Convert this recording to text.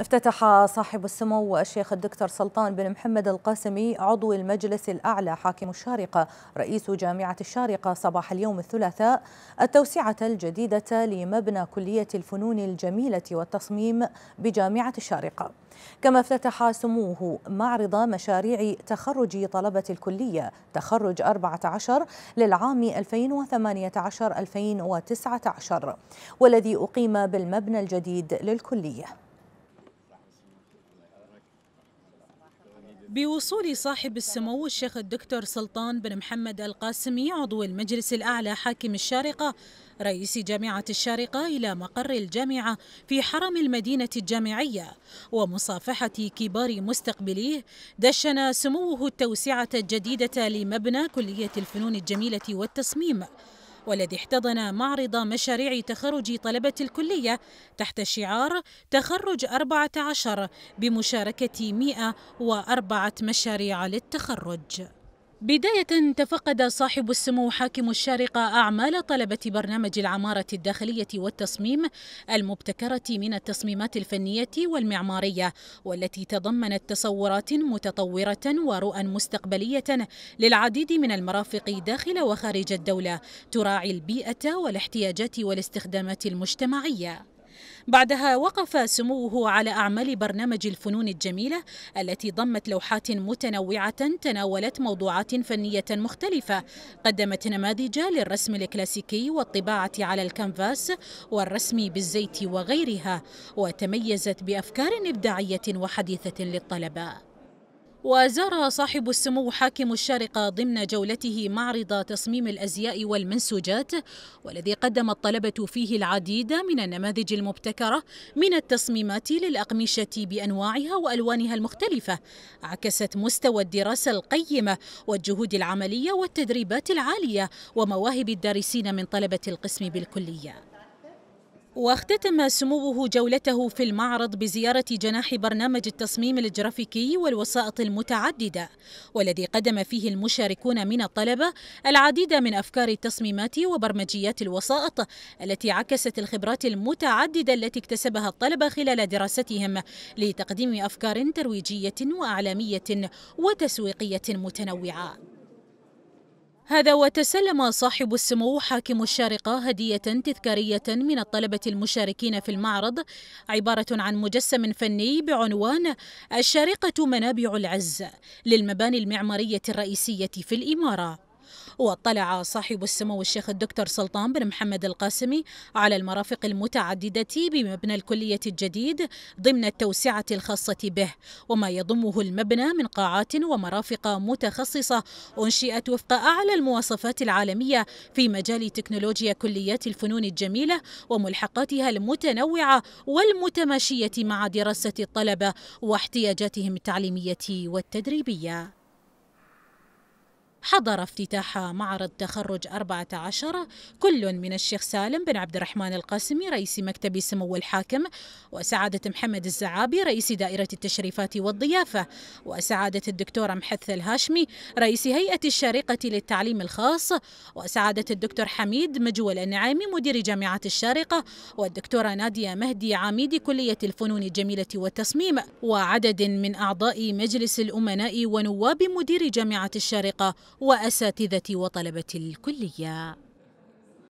افتتح صاحب السمو الشيخ الدكتور سلطان بن محمد القاسمي عضو المجلس الأعلى حاكم الشارقة رئيس جامعة الشارقة صباح اليوم الثلاثاء التوسعة الجديدة لمبنى كلية الفنون الجميلة والتصميم بجامعة الشارقة كما افتتح سموه معرض مشاريع تخرج طلبة الكلية تخرج 14 للعام 2018-2019 والذي أقيم بالمبنى الجديد للكلية بوصول صاحب السمو الشيخ الدكتور سلطان بن محمد القاسمي عضو المجلس الأعلى حاكم الشارقة رئيس جامعة الشارقة إلى مقر الجامعة في حرم المدينة الجامعية ومصافحة كبار مستقبليه دشن سموه التوسعة الجديدة لمبنى كلية الفنون الجميلة والتصميم والذي احتضن معرض مشاريع تخرج طلبة الكلية تحت شعار تخرج 14 بمشاركة 104 مشاريع للتخرج بداية تفقد صاحب السمو حاكم الشارقة أعمال طلبة برنامج العمارة الداخلية والتصميم المبتكرة من التصميمات الفنية والمعمارية والتي تضمنت تصورات متطورة ورؤى مستقبلية للعديد من المرافق داخل وخارج الدولة تراعي البيئة والاحتياجات والاستخدامات المجتمعية بعدها وقف سموه على أعمال برنامج الفنون الجميلة التي ضمت لوحات متنوعة تناولت موضوعات فنية مختلفة قدمت نماذج للرسم الكلاسيكي والطباعة على الكنفاس والرسم بالزيت وغيرها وتميزت بأفكار إبداعية وحديثة للطلبة وزار صاحب السمو حاكم الشارقة ضمن جولته معرض تصميم الأزياء والمنسوجات والذي قدم الطلبة فيه العديد من النماذج المبتكرة من التصميمات للأقمشة بأنواعها وألوانها المختلفة عكست مستوى الدراسة القيمة والجهود العملية والتدريبات العالية ومواهب الدارسين من طلبة القسم بالكلية واختتم سموه جولته في المعرض بزيارة جناح برنامج التصميم الجرافيكي والوسائط المتعددة والذي قدم فيه المشاركون من الطلبة العديد من أفكار التصميمات وبرمجيات الوسائط التي عكست الخبرات المتعددة التي اكتسبها الطلبة خلال دراستهم لتقديم أفكار ترويجية وأعلامية وتسويقية متنوعة هذا وتسلم صاحب السمو حاكم الشارقة هدية تذكارية من الطلبة المشاركين في المعرض عبارة عن مجسم فني بعنوان الشارقة منابع العز للمباني المعمارية الرئيسية في الإمارة واطلع صاحب السمو الشيخ الدكتور سلطان بن محمد القاسمي على المرافق المتعددة بمبنى الكلية الجديد ضمن التوسعة الخاصة به وما يضمه المبنى من قاعات ومرافق متخصصة أنشئت وفق أعلى المواصفات العالمية في مجال تكنولوجيا كليات الفنون الجميلة وملحقاتها المتنوعة والمتماشية مع دراسة الطلبة واحتياجاتهم التعليمية والتدريبية حضر افتتاح معرض تخرج 14 كل من الشيخ سالم بن عبد الرحمن القاسمي رئيس مكتب سمو الحاكم وسعادة محمد الزعابي رئيس دائرة التشريفات والضيافة وسعادة الدكتورة محثة الهاشمي رئيس هيئة الشارقة للتعليم الخاص وسعادة الدكتور حميد مجول النعيمي مدير جامعة الشارقة والدكتورة نادية مهدي عميد كلية الفنون الجميلة والتصميم وعدد من أعضاء مجلس الأمناء ونواب مدير جامعة الشارقة وأساتذة وطلبة الكلية